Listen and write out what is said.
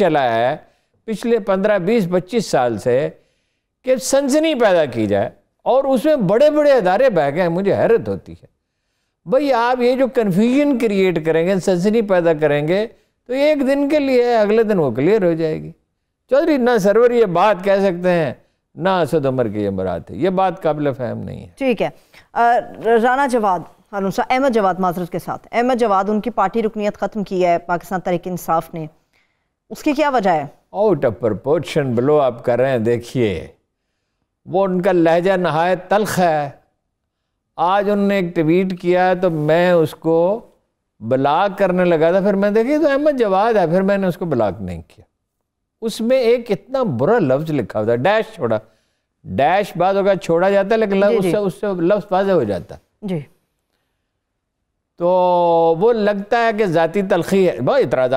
चला है पिछले पंद्रह बीस पच्चीस साल से कि सनसनी पैदा की जाए और उसमें बड़े बड़े अदारे बह गए हैं मुझे हैरत होती है भाई आप ये जो कन्फ्यूजन क्रिएट करेंगे सनसनी पैदा करेंगे तो ये एक दिन के लिए अगले दिन वो क्लियर हो जाएगी चौधरी ना सरवर ये बात कह सकते हैं ना असद उमर की ये मुराद है ये बात काबिल फहम नहीं है ठीक है राना जवाद हारून साहब अहमद जवाद माजरत के साथ अहमद जवाद उनकी पार्टी रुकनीत ख़त्म की है पाकिस्तान तरीक इंसाफ ने उसकी क्या वजह है आउट ऑफ प्रपोर्शन ब्लो आप कर रहे हैं देखिए वो उनका लहजा नहाय तलख है आज उनने एक ट्वीट किया तो मैं उसको ब्लॉक करने लगा था फिर मैं देखी तो अहमद जवाद है फिर मैंने उसको ब्लॉक नहीं किया उसमें एक इतना बुरा लफ्ज़ लिखा होता डैश छोड़ा डैश बाद होगा छोड़ा जाता है लेकिन उससे उससे लफ्ज़ वाजह हो जाता जी तो वो लगता है कि ज़ाती तलखी है बहुत इतराज